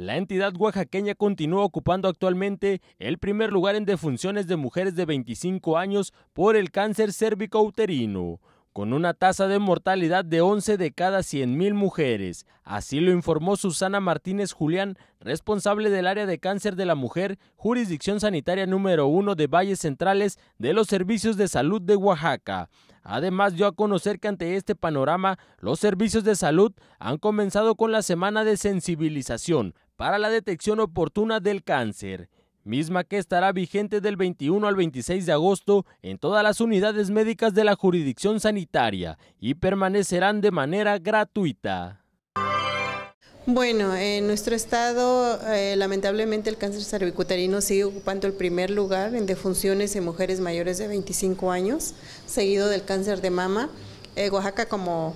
La entidad oaxaqueña continúa ocupando actualmente el primer lugar en defunciones de mujeres de 25 años por el cáncer cérvico-uterino, con una tasa de mortalidad de 11 de cada 100.000 mujeres. Así lo informó Susana Martínez Julián, responsable del área de cáncer de la mujer, jurisdicción sanitaria número 1 de Valles Centrales de los Servicios de Salud de Oaxaca. Además, dio a conocer que ante este panorama, los servicios de salud han comenzado con la semana de sensibilización para la detección oportuna del cáncer, misma que estará vigente del 21 al 26 de agosto en todas las unidades médicas de la jurisdicción sanitaria y permanecerán de manera gratuita. Bueno, en nuestro estado eh, lamentablemente el cáncer cervicuterino sigue ocupando el primer lugar en defunciones en mujeres mayores de 25 años, seguido del cáncer de mama. Eh, Oaxaca como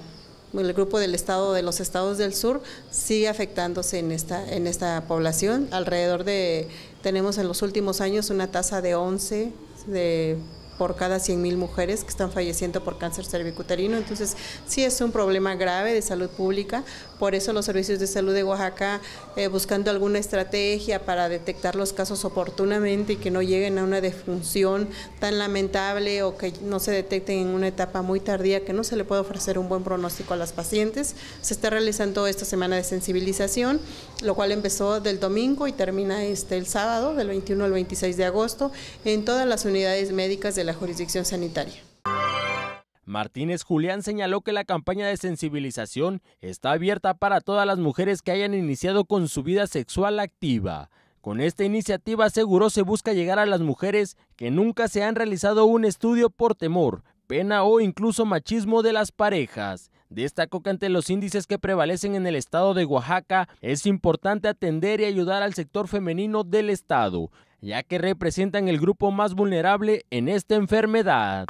el grupo del estado de los estados del sur sigue afectándose en esta, en esta población. Alrededor de, tenemos en los últimos años una tasa de 11 de por cada 100.000 mujeres que están falleciendo por cáncer cervicuterino. Entonces, sí es un problema grave de salud pública. Por eso los servicios de salud de Oaxaca, eh, buscando alguna estrategia para detectar los casos oportunamente y que no lleguen a una defunción tan lamentable o que no se detecten en una etapa muy tardía, que no se le puede ofrecer un buen pronóstico a las pacientes. Se está realizando esta semana de sensibilización, lo cual empezó del domingo y termina este el sábado, del 21 al 26 de agosto, en todas las unidades médicas de la jurisdicción sanitaria. Martínez Julián señaló que la campaña de sensibilización está abierta para todas las mujeres que hayan iniciado con su vida sexual activa. Con esta iniciativa aseguró se busca llegar a las mujeres que nunca se han realizado un estudio por temor, pena o incluso machismo de las parejas. Destacó que ante los índices que prevalecen en el estado de Oaxaca es importante atender y ayudar al sector femenino del estado ya que representan el grupo más vulnerable en esta enfermedad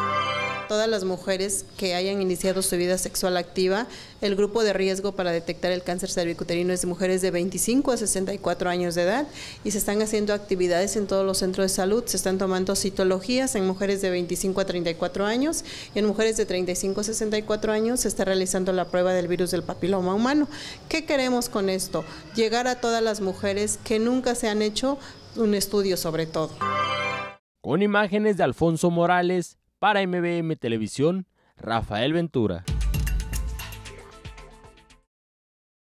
todas las mujeres que hayan iniciado su vida sexual activa. El grupo de riesgo para detectar el cáncer cervicuterino es de mujeres de 25 a 64 años de edad y se están haciendo actividades en todos los centros de salud. Se están tomando citologías en mujeres de 25 a 34 años y en mujeres de 35 a 64 años se está realizando la prueba del virus del papiloma humano. ¿Qué queremos con esto? Llegar a todas las mujeres que nunca se han hecho un estudio sobre todo. Con imágenes de Alfonso Morales, para MBM Televisión, Rafael Ventura.